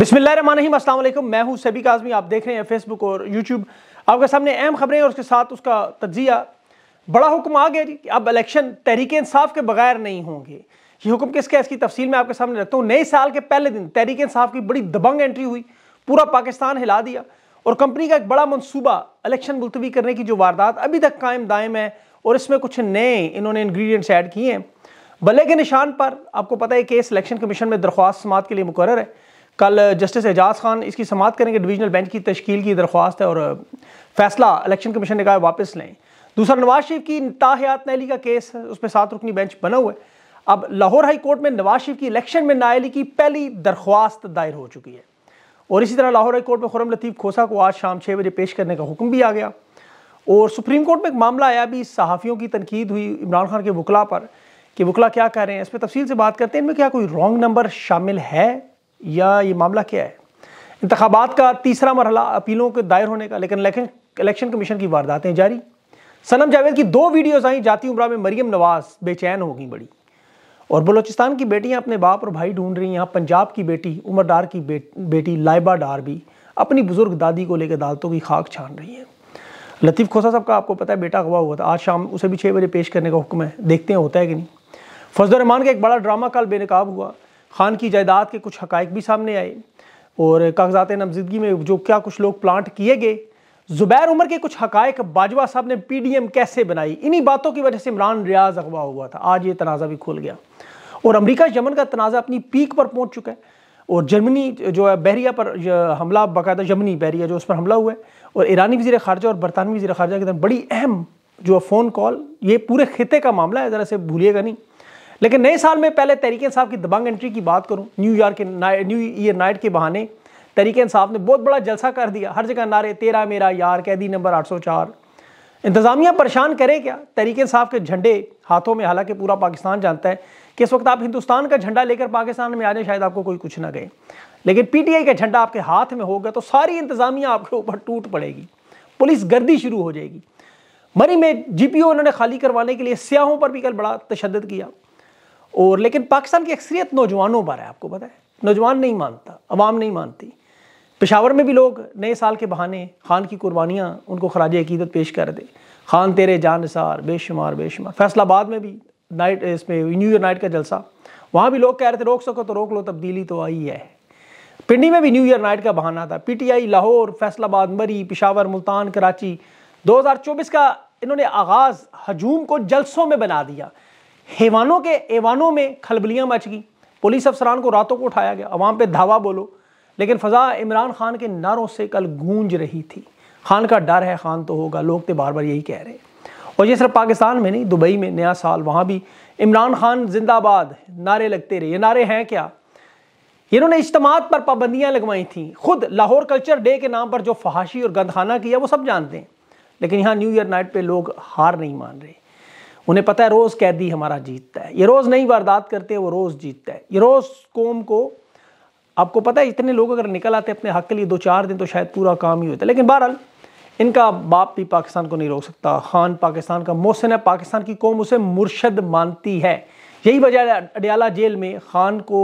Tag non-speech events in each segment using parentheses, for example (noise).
बिस्मिल्लाम असलम मैं हूं सभी काजमी आप देख रहे हैं फेसबुक और यूट्यूब आपके सामने अहम खबरें और उसके साथ उसका तजिया बड़ा हुक्म आ गया जी कि अब इलेक्शन तहरीक इंसाफ के बगैर नहीं होंगे ये हुक्म किसके इसकी तफसील मैं आपके सामने रखता हूँ नए साल के पहले दिन तहरीक इंसाफ की बड़ी दबंग एंट्री हुई पूरा पाकिस्तान हिला दिया और कंपनी का एक बड़ा मनसूबा इलेक्शन मुलतवी करने की जो वारदात अभी तक कायम दायम है और इसमें कुछ नए इन्होंने इन्ग्रीडियंट्स ऐड किए हैं भले के निशान पर आपको पता है केस इलेक्शन कमीशन में दरख्वास्त समात के लिए मुकर है कल जस्टिस एजाज खान इसकी समात करेंगे डिवीजनल बेंच की तश्कील की दरख्वास्त है और फैसला इलेक्शन कमीशन ने कहा वापस लें दूसरा नवाज शरीफ की ताहयात नैली का केस उस पर सात रुकनी बेंच बना हुआ है अब लाहौर हाई कोर्ट में नवाज शरीफ की इलेक्शन में नायली की पहली दरख्वास्त दायर हो चुकी है और इसी तरह लाहौर हाई कोर्ट में खुरम लतीफ़ खोसा को आज शाम छः बजे पेश करने का हुक्म भी आ गया और सुप्रीम कोर्ट में एक मामला आया भी सहाफ़ियों की तनकीद हुई इमरान खान के वकला पर कि वकला क्या कह रहे हैं इस पर तफसील से बात करते हैं इनमें क्या कोई रॉन्ग नंबर शामिल है या ये मामला क्या है इंतबात का तीसरा मरहला अपीलों के दायर होने का लेकिन इलेक्शन कमीशन की वारदातें जारी सनम जावेद की दो वीडियोज़ आई जाती उम्र में मरियम नवाज बेचैन हो गई बड़ी और बलोचिस्तान की बेटियां अपने बाप और भाई ढूंढ रही हैं यहाँ पंजाब की बेटी उमर डार की बेट, बेटी लाइबा डार भी अपनी बुज़ुर्ग दादी को लेकर अदालतों की खाक छान रही है लतीफ़ खोसा साहब का आपको पता है बेटा अगवा हुआ था आज शाम उसे भी छः बजे पेश करने का हुक्म है देखते हैं होता है कि नहीं फजल रहमान का एक बड़ा ड्रामा कल बेनकाब हुआ खान की जायदाद के कुछ हकाइक भी सामने आए और कागजात नामजदगी में जो क्या कुछ लोग प्लांट किए गए ज़ुबैर उमर के कुछ हकायक बाजवा साहब ने पी डी एम कैसे बनाई इन्हीं बातों की वजह से इमरान रियाज अगवा हुआ था आज ये तनाज़ा भी खुल गया और अमरीका यमन का तनाज़ा अपनी पीक पर पहुंच चुका है और जर्मनी जो है बहरिया पर हमला बाकायदा जर्मनी बहरिया जो उस पर हमला हुआ है और ईरानी वजी खारजा और बरतानवी वजी खारजा के तरफ बड़ी अहम जो है फ़ोन कॉल ये पूरे खिते का मामला है ज़रा से भूलिएगा नहीं लेकिन नए साल में पहले तरीके साहब की दबंग एंट्री की बात करूँ न्यू ईयर के न्यू ईयर नाइट के बहाने तरीके साहब ने बहुत बड़ा जलसा कर दिया हर जगह नारे तेरा मेरा यार कैदी नंबर आठ इंतज़ामिया परेशान करे क्या तरीके साहब के झंडे हाथों में हालांकि पूरा पाकिस्तान जानता है कि इस वक्त आप हिंदुस्तान का झंडा लेकर पाकिस्तान में आ जाए शायद आपको कोई कुछ ना गए लेकिन पीटीआई का झंडा आपके हाथ में होगा तो सारी इंतज़ामिया आपके ऊपर टूट पड़ेगी पुलिस गर्दी शुरू हो जाएगी मरी में जीपीओ उन्होंने खाली करवाने के लिए सियाहों पर भी कल बड़ा तशद किया और लेकिन पाकिस्तान की अक्सरियत नौजवानों पर है आपको पता है नौजवान नहीं मानता अवाम नहीं मानती पेशावर में भी लोग नए साल के बहाने खान की कुर्बानियाँ उनको खराज अकीदत पेश कर दे खान तेरे जान निसार बेशुमार बेशुमार फैसलाबाद में भी नाइट इसमें न्यू ईयर नाइट का जलसा वहाँ भी लोग कह रहे थे रोक सको तो रोक लो तब्दीली तो आई है पिंडी में भी न्यू ईयर नाइट का बहाना था पीटीआई लाहौर फैसलाबाद मरी पिशावर मुल्तान कराची 2024 का इन्होंने आगाज़ हजूम को जलसों में बना दिया हेवानों के ऐवानों में खलबलियाँ मच गई पुलिस अफसरान को रातों को उठाया गया अवाम पर धावा बोलो लेकिन फ़जा इमरान खान के नारों से कल गूंज रही थी खान का डर है खान तो होगा लोग तो बार बार यही कह रहे हैं और ये सिर्फ पाकिस्तान में नहीं दुबई में नया साल वहाँ भी इमरान खान जिंदाबाद नारे लगते रहे ये नारे हैं क्या इन्होंने इज्तम पर पाबंदियाँ लगवाई थी खुद लाहौर कल्चर डे के नाम पर जो फहाशी और गंदखाना किया वो सब जानते हैं लेकिन यहाँ न्यू ईयर नाइट पर लोग हार नहीं मान रहे उन्हें पता है रोज़ कैदी हमारा जीतता है ये रोज़ नई वारदात करते हैं वो रोज़ जीतता है ये रोज़ कौम को आपको पता है इतने लोग अगर निकल आते अपने हक के लिए दो चार दिन तो शायद पूरा काम ही होता है लेकिन बहरहाल इनका बाप भी पाकिस्तान को नहीं रोक सकता खान पाकिस्तान का मोहसिन है पाकिस्तान की कौम उसे मुर्शद मानती है यही वजह अडयाला जेल में खान को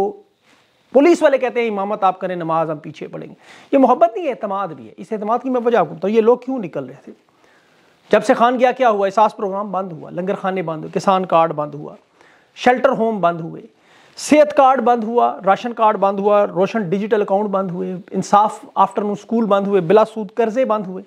पुलिस वाले कहते हैं इमामत आप करें नमाज हम पीछे पड़ेंगे ये मोहब्बत नहीं है अतमाद भी है इस अतमाद की मैं वजह आपको बताऊँ ये लोग क्यों निकल रहे थे जब से खान गया क्या हुआ एहसास प्रोग्राम बंद हुआ लंगर खाने बंद हुए किसान कार्ड बंद हुआ शेल्टर होम बंद हुए सेहत कार्ड बंद हुआ राशन कार्ड बंद हुआ रोशन डिजिटल अकाउंट बंद हुए इंसाफ आफ्टरनून स्कूल बंद हुए बिला सूद कर्जे बंद हुए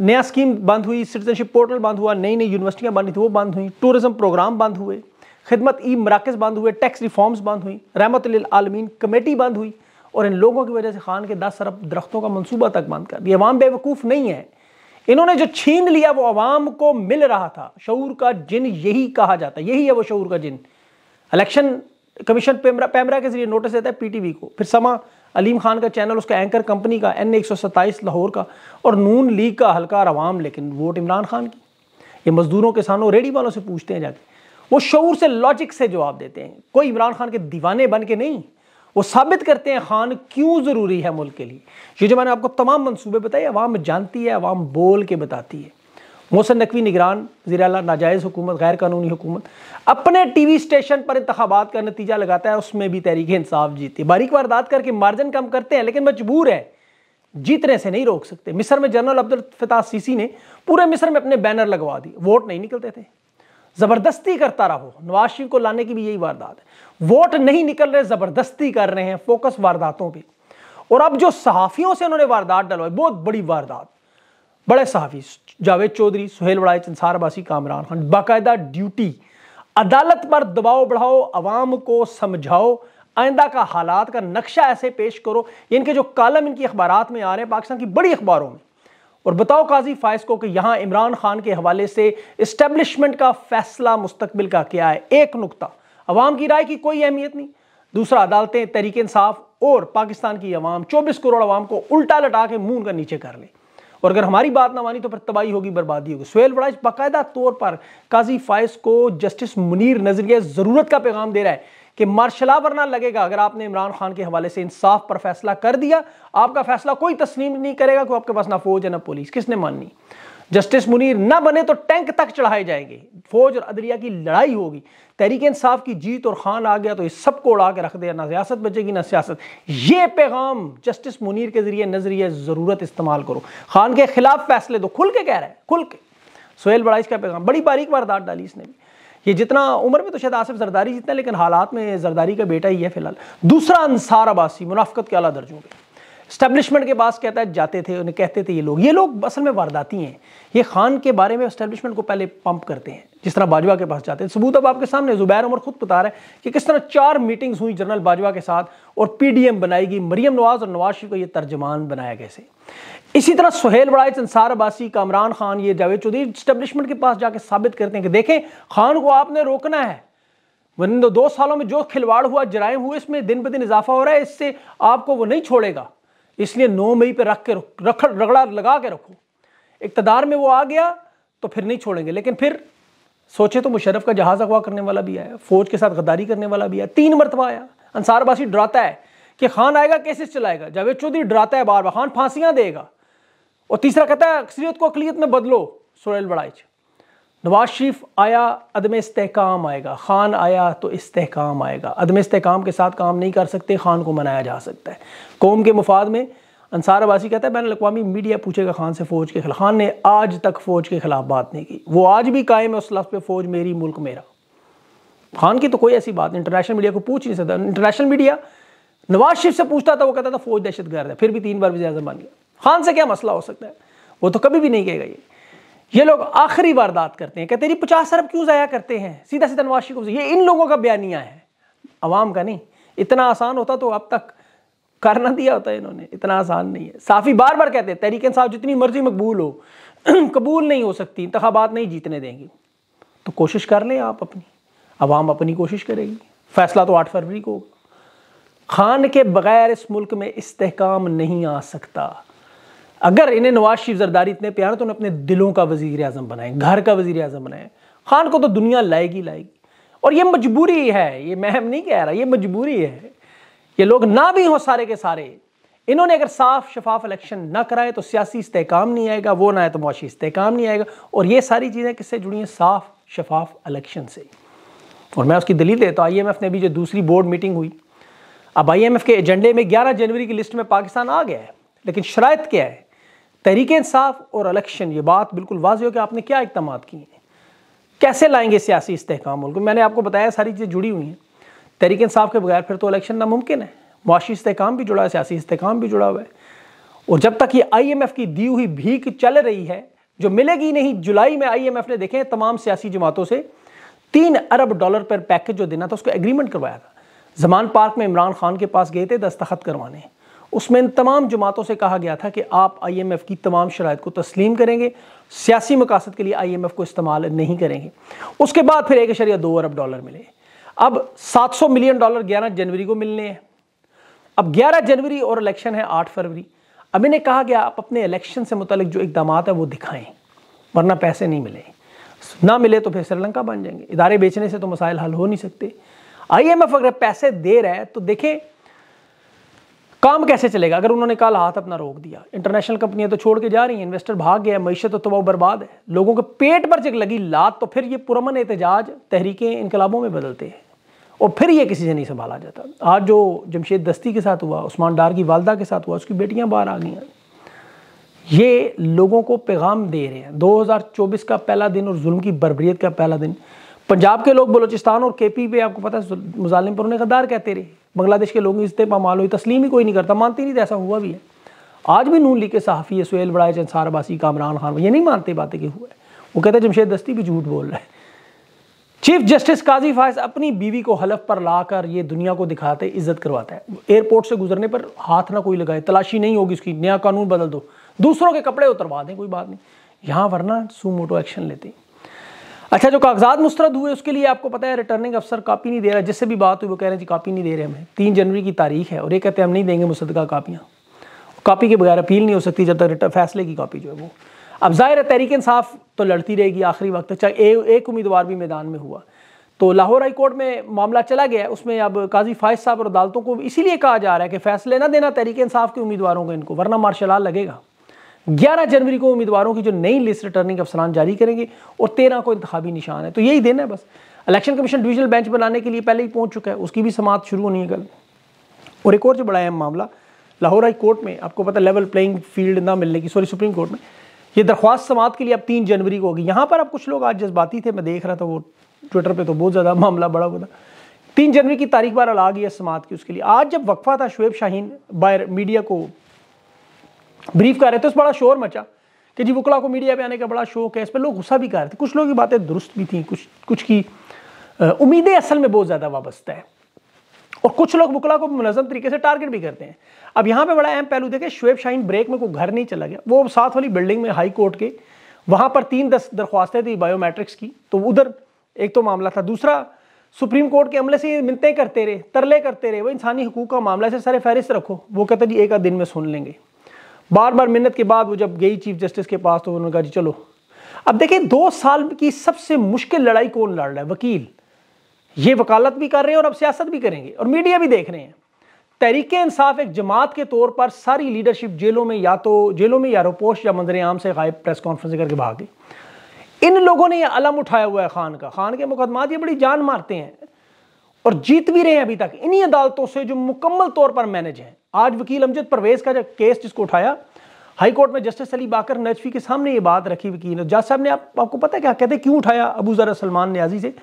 नया स्कीम बंद हुई सिटीजनशिप पोर्टल बंद हुआ नई नई यूनिवर्सिटियाँ बंद थी वो बंद हुई टूरिज़म प्रोग्राम बंद हुए खिदमत ई मराकज़ बंद हुए टैक्स रिफॉर्म्स बंद हुई रहमत आलमीन कमेटी बंद हुई और इन लोगों की वजह से खान के दस अरब दरख्तों का मनसूबा तक बंद कर दिया अवाम बेवकूफ़ नहीं है इन्होंने जो छीन लिया वो अवाम को मिल रहा था शूर का जिन यही कहा जाता है यही है वो शूर का जिन इलेक्शन कमीशन पैमरा के जरिए नोटिस देता है पीटीवी को फिर समा अलीम खान का चैनल उसका एंकर कंपनी का एन एक लाहौर का और नून लीग का हल्का अवाम लेकिन वोट इमरान खान की ये मजदूरों किसानों रेडी वालों से पूछते हैं जाके वो शूर से लॉजिक से जवाब देते हैं कोई इमरान खान के दीवाने बन के नहीं वो साबित करते हैं खान हाँ, क्यों ज़रूरी है मुल्क के लिए ये जो मैंने आपको तमाम मनसूबे बताए अवाम जानती है अवाम बोल के बताती है मोहसन नकवी निगरान जीरा नाजायज़ हुकूमत गैर कानूनी हुकूमत अपने टी वी स्टेशन पर इंतबात का नतीजा लगाता है उसमें भी तहरीक इंसाफ जीती है बारीक वारदात करके मार्जिन कम करते हैं लेकिन मजबूर है जीतने से नहीं रोक सकते मिस्र में जनरल अब्दुल फताह सीसी ने पूरे मिस्र में अपने बैनर लगवा दिए वोट नहीं निकलते थे जबरदस्ती करता रहो नवाज शरीफ को लाने की भी यही वारदात है वोट नहीं निकल रहे जबरदस्ती कर रहे हैं फोकस वारदातों पे और अब जो सहाफ़ियों से उन्होंने वारदात डलवाई बहुत बड़ी वारदात बड़े सहाफ़ी जावेद चौधरी सुहेल वड़ाई चंसार अबासी कामरान खान बाकायदा ड्यूटी अदालत पर दबाव बढ़ाओ अवाम को समझाओ आइंदा का हालात का नक्शा ऐसे पेश करो इनके जो कालम इनकी अखबार में आ रहे हैं पाकिस्तान की बड़ी अखबारों में और बताओ काजी फायज को कि यहां इमरान खान के हवाले से इस्टेब्लिशमेंट का फैसला मुस्तबिल का क्या है एक नुकता अवाम की राय की कोई अहमियत नहीं दूसरा अदालतें तरीके इंसाफ और पाकिस्तान की अवाम चौबीस करोड़ अवाम को उल्टा लटा के मुंह का नीचे कर ले और अगर हमारी बात ना मानी तो फिर तबाही होगी बर्बादी होगी सुहेल बड़ा बाकायदा तौर पर काजी फायज को जस्टिस मुनीर नजरिया ज़रूरत का पैगाम दे रहा है कि मार्शला वरना लगेगा अगर आपने इमरान खान के हवाले से इंसाफ पर फैसला कर दिया आपका फैसला कोई तस्लीम नहीं करेगा कि आपके पास ना फौज है ना पुलिस किसने माननी जस्टिस मुनीर ना बने तो टैंक तक चढ़ाए जाएंगे फौज और अदलिया की लड़ाई होगी तहरीक इंसाफ की जीत और खान आ गया तो इस सबको उड़ा के रख दिया ना सियासत बचेगी ना सियासत ये पैगाम जस्टिस मुनीर के जरिए नजरिए ज़रूरत इस्तेमाल करो खान के खिलाफ फैसले दो तो खुल के कह रहे हैं खुल के सोहेल बड़ा इसका पैगाम बड़ी बारीक वारदात डाली इसने भी ये जितना उम्र में तो शायद आसिफ जरदारी जितना लेकिन हालात में जरदारी का बेटा ही है फिलहाल दूसरा अंसार अबासी मुनाफ्त के अला दर्जों पर स्टैब्लिशमेंट के पास कहता है जाते थे उन्हें कहते थे ये लोग ये लोग असल में वारदाती हैं ये खान के बारे में स्टैब्लिशमेंट को पहले पंप करते हैं जिस तरह बाजवा के पास जाते हैं सबूत अब आपके सामने जुबैर उमर खुद बता रहे हैं कि किस तरह चार मीटिंग्स हुई जनरल बाजवा के साथ और पीडीएम बनाई गई मरियम नवाज और नवाज शरीफ को ये तर्जमान बनाया कैसे इसी तरह सुहेल बड़ाइच अंसार अबासी कामरान खान ये जावेद चौधरी स्टैब्लिशमेंट के पास जाके साबित करते हैं कि देखें खान को आपने रोकना है वरिंदो तो दो सालों में जो खिलवाड़ हुआ जराइम हुए इसमें दिन ब दिन इजाफा हो रहा है इससे आपको वो नहीं छोड़ेगा इसलिए नौ मई पे रख के रख रगड़ा लगा के रखो इकतदार में वो आ गया तो फिर नहीं छोड़ेंगे लेकिन फिर सोचे तो मुशरफ का जहाज अगवा करने वाला भी आया फौज के साथ गद्दारी करने वाला भी आया तीन मरतबा आया अंसार बासी डराता है कि खान आएगा कैसे चलाएगा जावेद चौधरी डराता है बार बार खान फांसियाँ देगा और तीसरा कहता है अक्सरियत को अकलीत में बदलो सुरैल बड़ाइच नवाज शरीफ आया अदम इसकाम आएगा ख़ान आया तो इसकाम आएगा अदम इसकाम के साथ काम नहीं कर सकते ख़ान को मनाया जा सकता है कौम के मुफाद में अंसार अबासी कहता है बैन अवी मीडिया पूछेगा खान से फ़ौज के खिलाफ खान ने आज तक फ़ौज के ख़िलाफ़ बात नहीं की वो आज भी कायम है उस लफ्ज़ पे फ़ौज मेरी मुल्क मेरा खान की तो कोई ऐसी बात इंटरनेशनल मीडिया को पूछ नहीं सकता इंटरनेशनल मीडिया नवाज शरीफ से पूछता था वो कहता था फ़ौज दहशत गर्द है फिर भी तीन बार वजी बन गया खान से क्या मसला हो सकता है वो तो कभी भी नहीं कहेगा ये ये लोग आखिरी वारदात करते हैं कहते हैं पचास अरब क्यों ज़ाया करते हैं सीधा सीधा नवाज शरीफ ये इन लोगों का बयानिया है आवाम का नहीं इतना आसान होता तो अब तक कर ना दिया होता इन्होंने इतना आसान नहीं है साफ़ी बार बार कहते हैं तहरीक साहब जितनी मर्जी मकबूल हो (clears throat) कबूल नहीं हो सकती इंतबात नहीं जीतने देंगी तो कोशिश कर लें आप अपनी आवाम अपनी कोशिश करेगी फैसला तो आठ फरवरी को होगा खान के बगैर इस मुल्क में इस्तेकाम नहीं आ सकता अगर इन्हें नवाज शरीफ जरदारी इतने प्यार तो उन्हें अपने दिलों का वजीर अजम बनाए घर का वजीर अजम बनाए खान को तो दुनिया लाएगी लाएगी और ये मजबूरी है ये मैं नहीं कह रहा ये मजबूरी है ये लोग ना भी हों सारे के सारे इन्होंने अगर साफ शफाफ इलेक्शन ना कराए तो सियासी इस्तेकाम नहीं आएगा वो ना आए तो मुआशी इस्तेकाम नहीं आएगा और ये सारी चीज़ें किससे जुड़ी हैं साफ शफाफ इलेक्शन से और मैं उसकी दलील देता हूँ आई एम एफ़ ने अभी जो दूसरी बोर्ड मीटिंग हुई अब आई एम एफ़ के एजेंडे में ग्यारह जनवरी की लिस्ट में पाकिस्तान आ गया है लेकिन शरात क्या है तहरीक इंसाफ और अलेक्शन ये बात बिल्कुल वाज हो कि आपने क्या इकदाम किए हैं कैसे लाएंगे सियासी इस्तेकाम मुल्क मैंने आपको बताया सारी चीज़ें जुड़ी हुई हैं तहरीक इंसाफ के बगैर फिर तो इलेक्शन नामुमकिन है मुआशी इस्तेकाम भी जुड़ा है सियासी इस्तेकाम भी जुड़ा हुआ है और जब तक ये आई एम एफ़ की दी हुई भीख चल रही है जो मिलेगी नहीं जुलाई में आई एम एफ़ ने देखे तमाम सियासी जमातों से तीन अरब डॉलर पर पैकेज जो देना था उसको एग्रीमेंट करवाया था जमान पार्क में इमरान खान के पास गए थे दस्तखत करवाने उसमें इन तमाम जमातों से कहा गया था कि आप आई एम एफ़ की तमाम शराइ को तस्लीम करेंगे सियासी मकासद के लिए आई एम एफ़ को इस्तेमाल नहीं करेंगे उसके बाद फिर एक अशरिया दो अरब डॉलर मिले अब सात सौ मिलियन डॉलर ग्यारह जनवरी को मिलने हैं अब ग्यारह जनवरी और इलेक्शन है आठ फरवरी अब इन्हें कहा गया आप अपने इलेक्शन से मुतल जो इकदाम है वो दिखाएं वरना पैसे नहीं मिले ना मिले तो फिर श्रीलंका बन जाएंगे इदारे बेचने से तो मसाइल हल हो नहीं सकते एफ अगर पैसे दे रहे हैं तो देखें काम कैसे चलेगा अगर उन्होंने कल हाथ अपना रोक दिया इंटरनेशनल कंपनियां तो छोड़ के जा रही हैं इन्वेस्टर भाग गया मीशत तो वह बर्बाद है लोगों के पेट पर जब लगी लात तो फिर ये पुरमन एहतजाज तहरीकें इनकलाबों में बदलते हैं और फिर ये किसी से नहीं संभाला जाता आज जो जमशेद दस्ती के साथ हुआ उस्मान डार की वालदा के साथ हुआ उसकी बेटियां बाहर आ गई हैं ये लोगों को पैगाम दे रहे हैं 2024 का पहला दिन और जुल्म की बरबरीत का पहला दिन पंजाब के लोग बलोचिस्तान और केपी पे आपको पता है मुजालिम पर उन्हें गद्दार कहते रहे बांग्लादेश के लोग इसते पामाल हुई तस्लीम ही कोई नहीं करता मानते नहीं ऐसा हुआ भी है आज भी नून लीग के सहाफ़ी सुहेल बड़ाए अंसार अबासी कामरान खान ये नहीं मानते बातें कि हुआ है वो कहते हैं जमशेद दस्ती भी झूठ बोल रहे हैं चीफ जस्टिस काजी फायस अपनी बीवी को हलफ पर लाकर ये दुनिया को दिखाते इज्जत करवाता है एयरपोर्ट से गुजरने पर हाथ ना कोई लगाए तलाशी नहीं होगी उसकी नया कानून बदल दो दूसरों के कपड़े उतरवा दें कोई बात नहीं यहाँ वरना सू मोटो एक्शन लेते हैं अच्छा जो कागजात मुस्रद हुए उसके लिए आपको पता है रिटर्निंग अफसर कापी नहीं दे रहा जिससे भी बात हुई वो कह रहे हैं जी कापी नहीं दे रहे हमें तीन जनवरी की तारीख है और ये कहते हैं हम नहीं देंगे मुसदका कापियाँ कापी के बगैर अपील नहीं हो सकती जब तक फैसले की कापी जो है वो अब जाहिर है तहरीक इंसाफ तो लड़ती रहेगी आखिरी वक्त तक अच्छा, चाहे एक उम्मीदवार भी मैदान में हुआ तो लाहौर हाई कोर्ट में मामला चला गया उसमें अब काजी फायज साहब और अदालतों को इसीलिए कहा जा रहा है कि फैसले ना देना तहरीक इंसाफ के उम्मीदवारों को इनको वरना मार्शल लगेगा 11 जनवरी को उम्मीदवारों की जो नई लिस्ट रिटर्निंग अफसरान जारी करेंगे और तेरह को इंतबी निशान है तो यही देना है बस इलेक्शन कमीशन डिविजनल बेंच बनाने के लिए पहले ही पहुंच चुका है उसकी भी समाप्त शुरू होनी है कल और एक और जो बड़ा अहम मामला लाहौर हाई कोर्ट में आपको पता लेवल प्लेइंग फील्ड ना मिलने की सॉरी सुप्रीम कोर्ट में ये दरख्वास्त समाप्त के लिए अब तीन जनवरी को होगी यहाँ पर अब कुछ लोग आज जज्बाती थे मैं देख रहा था वो ट्विटर पर तो बहुत ज़्यादा मामला बड़ा हुआ था तीन जनवरी की तारीख बार अला गई है समात की उसके लिए आज जब वक्फा था शुएब शाहीन बाय मीडिया को ब्रीफ कर रहे थे उस बड़ा शोर मचा कि जी वकला को मीडिया पे आने का बड़ा शौक है इस पर लोग गुस्सा भी कर रहे थे कुछ लोगों की बातें दुरुस्त भी थी कुछ कुछ की उम्मीदें असल में बहुत ज़्यादा वाबस्ता है और कुछ लोग बुकला को मुनजम तरीके से टारगेट भी करते हैं अब यहाँ पे बड़ा अहम पहलू देखें शुएब शाहीन ब्रेक में कोई घर नहीं चला गया वो साथ वाली बिल्डिंग में हाई कोर्ट के वहाँ पर तीन दस दरख्वास्तें थी बायोमेट्रिक्स की तो उधर एक तो मामला था दूसरा सुप्रीम कोर्ट के अमले से मिलते करते रहे तरले करते रहे वो इंसानी हकूक का मामला से सारे फहरिस्त रखो वो कहते जी एक आध दिन में सुन लेंगे बार बार मिन्नत के बाद वो जब गई चीफ जस्टिस के पास तो उन्होंने कहा जी चलो अब देखिए दो साल की सबसे मुश्किल लड़ाई कौन लड़ रहा है वकील ये वकालत भी कर रहे हैं और अब सियासत भी करेंगे और मीडिया भी देख रहे हैं तहरीक इंसाफ एक जमात के तौर पर सारी लीडरशिप जेलों में या तो जेलों में या रोपोश तो या मंदिर आम से गायब प्रेस कॉन्फ्रेंस करके भाग गई इन लोगों ने यह अलम उठाया हुआ है खान का खान के मुकदमात ये बड़ी जान मारते हैं और जीत भी रहे हैं अभी तक इन्हीं अदालतों से जो मुकम्मल तौर पर मैनेज हैं आज वकील अमजद परवेज का केस जिसको उठाया हाई कोर्ट में जस्टिस अली बाकर नजफी के सामने ये बात रखी वकील ने जज साहब ने आप, आपको पता है क्या कहते क्यों उठाया अबू जरा सलमान न्याजी से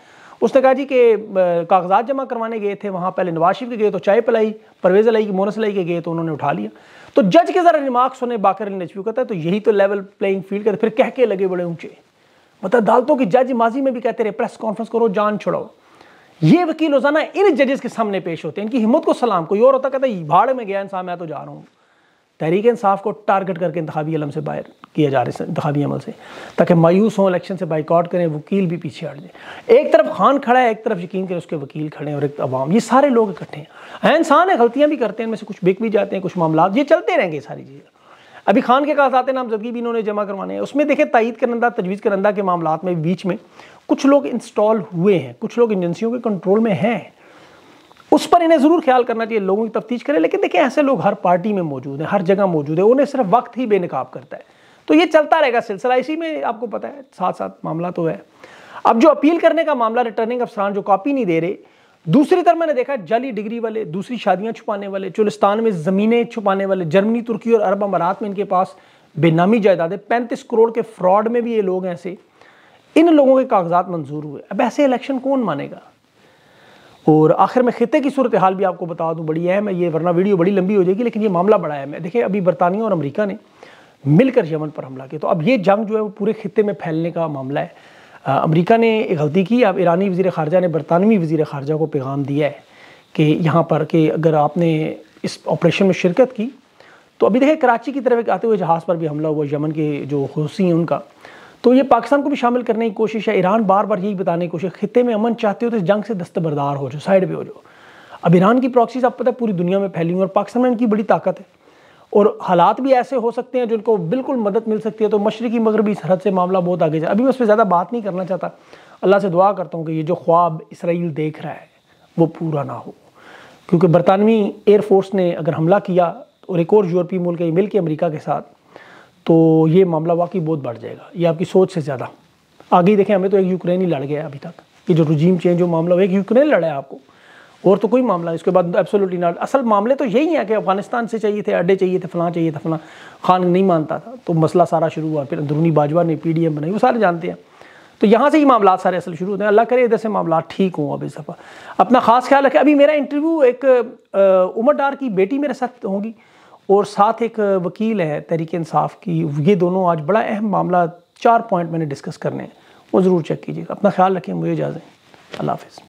उसने कहा जी के कागजात जमा करवाने गए थे वहाँ पहले नवाज शरीफ के गए तो चाय पिलाई परवेज अलाई की मोनस अलाई के गए तो उन्होंने उठा लिया तो जज के ज़रा रिमार्क सुने बाकर अली नजफी कहता है तो यही तो लेवल प्लेइंग फील्ड करते फिर कह के लगे बड़े ऊँचे मतलब अदालतों की जज माजी में भी कहते रहे प्रेस कॉन्फ्रेंस करो जान छुड़ाओ ये वकील रोजाना इन जजेस के सामने पेश होते हैं इनकी हिम्मत को सलाम कोई और होता कहता है भाड़ में गया इंसान मैं तो जा रहा हूँ तहरीक इंसाफ को टारगेट करके इंतबी अलम से बाहर किया जा रहा है इंतबी अमल से ताकि मायूस हों इलेक्शन से बाइकआउट करें वकील भी पीछे हट जाए एक तरफ खान खड़ा है एक तरफ यकीन करें उसके वकील खड़े हैं और एक आवाम ये सारे लोग इकट्ठे हैं इंसान है गलतियाँ भी करते हैं इनमें से कुछ बिक भी जाते हैं कुछ मामला ये चलते रहेंगे सारी चीज़ें अभी खान के कागजात नामजदगी भी इन्होंने जमा करवाने हैं उसमें देखें तइद करंदा तजवीज़ करंदा के मामला में बीच में कुछ लोग इंस्टॉल हुए हैं कुछ लोग एजेंसियों के कंट्रोल में हैं उस पर इन्हें ज़रूर ख्याल करना चाहिए लोगों की तफ्तीश करें लेकिन देखिए ऐसे लोग हर पार्टी में मौजूद हैं हर जगह मौजूद है उन्हें सिर्फ वक्त ही बेनकाब करता है तो ये चलता रहेगा सिलसिला इसी में आपको पता है साथ साथ मामला तो है अब जो अपील करने का मामला रिटर्निंग अफसरान जो कॉपी नहीं दे रहे दूसरी तरफ मैंने देखा जाली डिग्री वाले दूसरी शादियां छुपाने वाले चुलिस्तान में ज़मीनें छुपाने वाले जर्मनी तुर्की और अरब अमारात में इनके पास बेनामी जायदादें पैंतीस करोड़ के फ्रॉड में भी ये लोग हैं ऐसे इन लोगों के कागजात मंजूर हुए अब ऐसे इलेक्शन कौन मानेगा और आखिर में खिते की सूरत हाल भी आपको बता दूं बड़ी अहम है ये वरना वीडियो बड़ी लंबी हो जाएगी लेकिन ये मामला बड़ा अहम है देखिए अभी बरतानिया और अमरीका ने मिलकर यमन पर हमला किया तो अब ये जंग जो है वो पूरे खत्े में फैलने का मामला है अमरीका ने एक गलती की अब ईरानी वज़ी ख़ारजा ने बरतानवी वज़ी ख़ारजा को पैगाम दिया है कि यहाँ पर कि अगर आपने इस ऑपरेशन में शिरकत की तो अभी देखिए कराची की तरफ आते हुए जहाज़ पर भी हमला हुआ यमन के जो हौसी हैं उनका तो ये पाकिस्तान को भी शामिल करने की कोशिश है ईरान बार बार यही बताने की कोशिश खत्े में अमन चाहते हो तो इस जंग से दस्तबरदार हो जाओ साइड पर हो जाओ अब ईरान की प्रॉक्सीज आप पता है पूरी दुनिया में फैली हुई और पाकिस्तान में इनकी बड़ी ताकत है और हालात भी ऐसे हो सकते हैं जिनको बिल्कुल मदद मिल सकती है तो मशरकी मगरबी सरहद से मामला बहुत आगे जाए अभी मैं उस पर ज़्यादा बात नहीं करना चाहता अल्लाह से दुआ करता हूँ कि ये जो ख्वाब इसराइल देख रहा है वो पूरा ना हो क्योंकि बरतानवी एयरफोर्स ने अगर हमला किया और एक और यूरोपीय मुल्क मिल के अमरीका के साथ तो ये मामला वाकई बहुत बढ़ जाएगा ये आपकी सोच से ज़्यादा आगे देखें हमें तो एक यूक्रेन ही लड़ गया अभी तक ये जो रुजीम चेंज जो मामला एक यूक्रेन लड़ा है आपको और तो कोई मामला इसके बाद एब्सोल्युटली नॉट असल मामले तो यही है कि अफगानिस्तान से चाहिए थे अड्डे चाहिए थे फलां चाहिए था फलां खान नहीं मानता था तो मसला सारा शुरू हुआ फिर अंदरूनी बाजवा ने पी बनाई वो सारे जानते हैं तो यहाँ से ही मामला सारे असल शुरू होते हैं अल्लाह करे इधर से मामला ठीक हों अब इस दफ़ा अपना ख़ास ख्याल रखें अभी मेरा इंटरव्यू एक उमर डार की बेटी मेरे साथ होगी और साथ एक वकील है तहरीक इंसाफ की ये दोनों आज बड़ा अहम मामला चार पॉइंट मैंने डिस्कस करने हैं वो ज़रूर चेक कीजिएगा अपना ख्याल रखें मुझे इजाज़ें अल्लाह हाफिज़